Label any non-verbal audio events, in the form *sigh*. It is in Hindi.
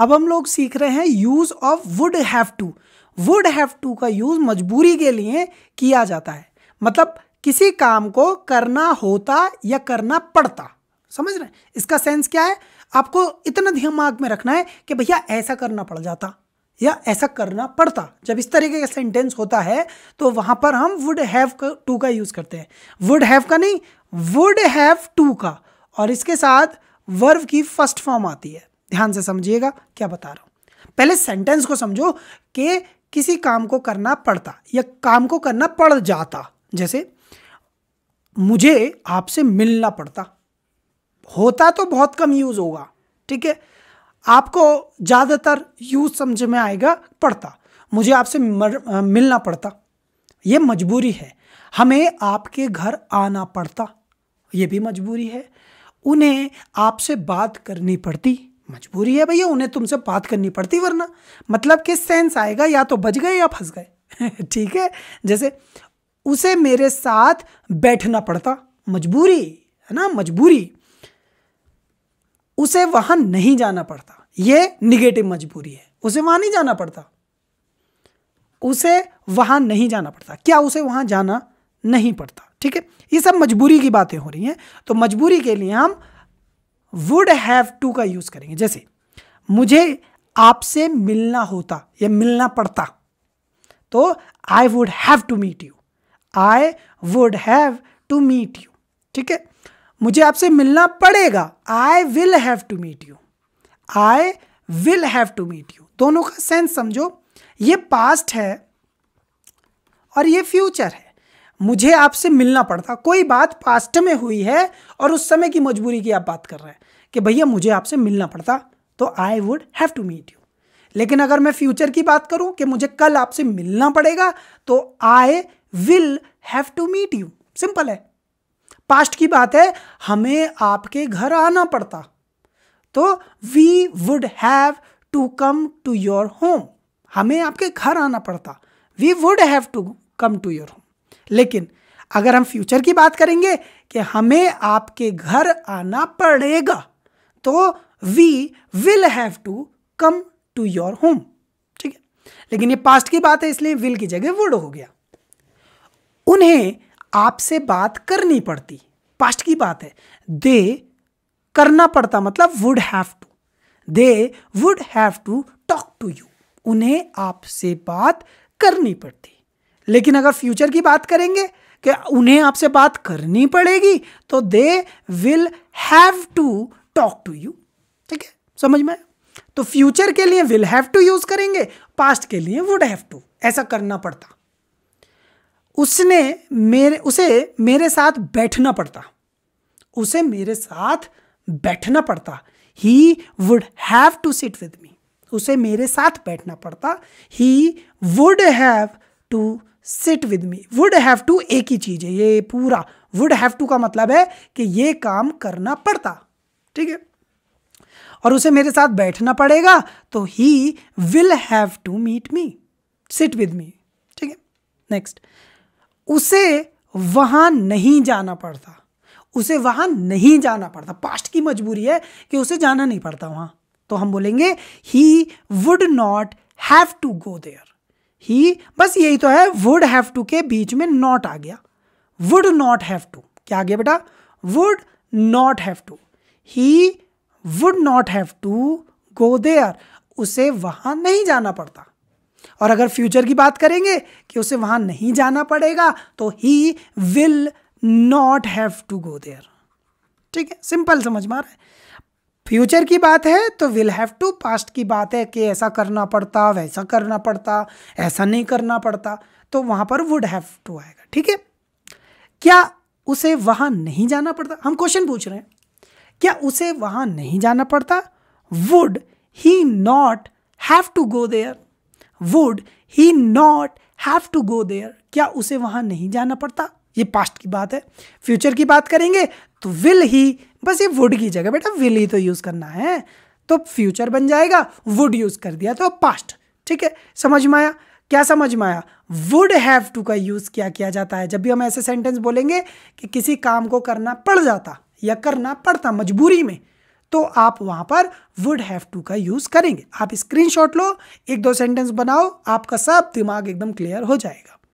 अब हम लोग सीख रहे हैं use of would have to would have to का यूज़ मजबूरी के लिए किया जाता है मतलब किसी काम को करना होता या करना पड़ता समझ रहे हैं इसका सेंस क्या है आपको इतना दिमाग में रखना है कि भैया ऐसा करना पड़ जाता या ऐसा करना पड़ता जब इस तरीके का सेंटेंस होता है तो वहाँ पर हम वुड हैव टू का यूज़ करते हैं वुड हैव का नहीं वुड हैव टू का और इसके साथ वर्व की फर्स्ट फॉर्म आती है ध्यान से समझिएगा क्या बता रहा हूं पहले सेंटेंस को समझो कि किसी काम को करना पड़ता या काम को करना पड़ जाता जैसे मुझे आपसे मिलना पड़ता होता तो बहुत कम यूज़ होगा ठीक है आपको ज़्यादातर यूज़ समझ में आएगा पड़ता मुझे आपसे मिलना पड़ता ये मजबूरी है हमें आपके घर आना पड़ता ये भी मजबूरी है उन्हें आपसे बात करनी पड़ती मजबूरी है भैया उन्हें तुमसे बात करनी पड़ती वरना मतलब किस सेंस आएगा या तो बच गए या फंस गए *laughs* ठीक है जैसे उसे मेरे साथ बैठना पड़ता मजबूरी है ना मजबूरी उसे वहां नहीं जाना पड़ता ये निगेटिव मजबूरी है उसे वहां नहीं जाना पड़ता उसे वहां नहीं जाना पड़ता क्या उसे वहां जाना नहीं पड़ता ठीक है ये सब मजबूरी की बातें हो रही हैं तो मजबूरी के लिए हम वुड हैव टू का यूज करेंगे जैसे मुझे आपसे मिलना होता या मिलना पड़ता तो I would have to meet you I would have to meet you ठीक है मुझे आपसे मिलना पड़ेगा I will have to meet you I will have to meet you दोनों का सेंस समझो ये पास्ट है और ये फ्यूचर है मुझे आपसे मिलना पड़ता कोई बात पास्ट में हुई है और उस समय की मजबूरी की आप बात कर रहे हैं कि भैया मुझे आपसे मिलना पड़ता तो I would have to meet you लेकिन अगर मैं फ्यूचर की बात करूं कि मुझे कल आपसे मिलना पड़ेगा तो I will have to meet you simple है पास्ट की बात है हमें आपके घर आना पड़ता तो we would have to come to your home हमें आपके घर आना पड़ता we would have to come to your home लेकिन अगर हम फ्यूचर की बात करेंगे कि हमें आपके घर आना पड़ेगा तो we will have to come to your home ठीक है लेकिन ये पास्ट की बात है इसलिए विल की जगह वुड हो गया उन्हें आपसे बात करनी पड़ती पास्ट की बात है दे करना पड़ता मतलब would have to they would have to talk to you उन्हें आपसे बात करनी पड़ती लेकिन अगर फ्यूचर की बात करेंगे कि उन्हें आपसे बात करनी पड़ेगी तो they will have to talk to you ठीक है समझ में तो फ्यूचर के लिए विल हैव टू यूज करेंगे पास्ट के लिए वुड हैव टू ऐसा करना पड़ता उसने मेरे उसे मेरे साथ बैठना पड़ता उसे मेरे साथ बैठना पड़ता he would have to sit with me उसे मेरे साथ बैठना पड़ता he would have to sit with me would have to एक ही चीज़ है ये पूरा वुड हैव टू का मतलब है कि ये काम करना पड़ता ठीक है और उसे मेरे साथ बैठना पड़ेगा तो he will have to meet me sit with me ठीक है नेक्स्ट उसे वहां नहीं जाना पड़ता उसे वहां नहीं जाना पड़ता पास्ट की मजबूरी है कि उसे जाना नहीं पड़ता वहां तो हम बोलेंगे he would not have to go there ही बस यही तो है वुड हैव टू के बीच में नॉट आ गया वुड नॉट हैव टू क्या आ गया बेटा would not have to he would not have to go there उसे वहां नहीं जाना पड़ता और अगर फ्यूचर की बात करेंगे कि उसे वहां नहीं जाना पड़ेगा तो he will not have to go there ठीक है सिंपल समझ में आ रहा है फ्यूचर की बात है तो विल हैव टू पास्ट की बात है कि ऐसा करना पड़ता वैसा करना पड़ता ऐसा नहीं करना पड़ता तो वहां पर वुड हैव टू आएगा ठीक है क्या उसे वहां नहीं जाना पड़ता हम क्वेश्चन पूछ रहे हैं क्या उसे वहां नहीं जाना पड़ता would he not have to go there would he not have to go there क्या उसे वहाँ नहीं जाना पड़ता ये पास्ट की बात है फ्यूचर की बात करेंगे तो विल ही बस ये वुड की जगह बेटा विल ही तो यूज़ करना है तो फ्यूचर बन जाएगा वुड यूज़ कर दिया तो पास्ट ठीक है समझ में आया क्या समझ में आया वुड हैव टू का यूज़ क्या किया जाता है जब भी हम ऐसे सेंटेंस बोलेंगे कि किसी काम को करना पड़ जाता या करना पड़ता मजबूरी में तो आप वहाँ पर वुड हैव टू का यूज़ करेंगे आप स्क्रीनशॉट लो एक दो सेंटेंस बनाओ आपका सब दिमाग एकदम क्लियर हो जाएगा